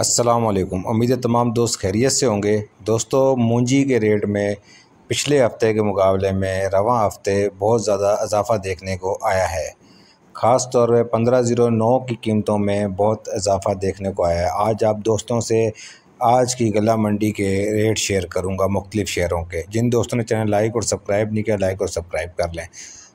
वालेकुम उम्मीद है तमाम दोस्त खैरियत से होंगे दोस्तों मूंजी के रेट में पिछले हफ्ते के मुकाबले में रवा हफ्ते बहुत ज़्यादा इजाफ़ा देखने को आया है ख़ास तौर पर पंद्रह ज़ीरो नौ की कीमतों में बहुत इजाफ़ा देखने को आया है आज आप दोस्तों से आज की गला मंडी के रेट शेयर करूँगा मुख्तलिफ़ शहरों के जिन दोस्तों ने चैनल लाइक और सब्सक्राइब नहीं किया लाइक और सब्सक्राइब कर लें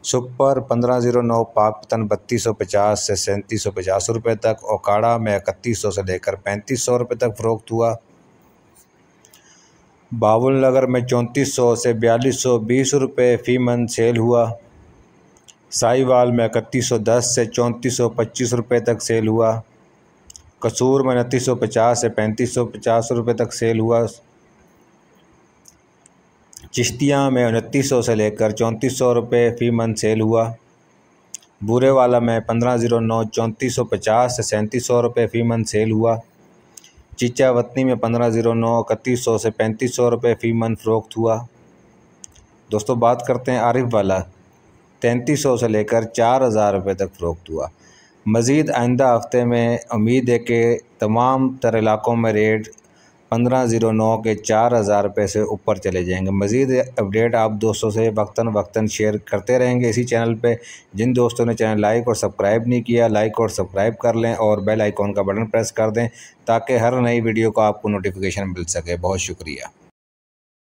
सुपर पंद्रह जीरो नौ पाकपतन बत्तीस सौ पचास से सैंतीस सौ पचास रुपये तक ओकाड़ा में इकतीस सौ से लेकर पैंतीस सौ रुपये तक फ़रोख्त हुआ बावल नगर में चौंतीस सौ से बयालीस सौ बीस रुपये फ़ी मन सेल हुआ साईवाल में इकतीस सौ दस से चौंतीस सौ पच्चीस रुपये तक सेल हुआ कसूर में उनतीस सौ पचास से पैंतीस सौ पचास रुपये तक सेल हुआ चिश्तियाँ में उनतीस सौ से लेकर चौंतीस सौ रुपये फ़ी मंथ सेल हुआ बुरे वाला में पंद्रह ज़ीरो नौ चौंतीस सौ पचास से सैंतीस सौ रुपये फ़ी मंथ सेल हुआ चिचा वतनी में पंद्रह ज़ीरो नौ इकतीस सौ से पैंतीस सौ रुपये फ़ी मंथ फ़रोख्त हुआ दोस्तों बात करते हैं आरिफ वाला तैंतीस सौ से लेकर चार हज़ार रुपये तक फ़रोख्त हुआ मज़ीद आइंदा हफ्ते में उम्मीद है कि तमाम तर इलाकों में रेट पंद्रह ज़ीरो नौ के चार हज़ार रुपये से ऊपर चले जाएंगे मज़ीद अपडेट आप दोस्तों से वक्ता वक्ता शेयर करते रहेंगे इसी चैनल पर जिन दोस्तों ने चैनल लाइक और सब्सक्राइब नहीं किया लाइक और सब्सक्राइब कर लें और बेल आइकॉन का बटन प्रेस कर दें ताकि हर नई वीडियो को आपको नोटिफिकेशन मिल सके बहुत शुक्रिया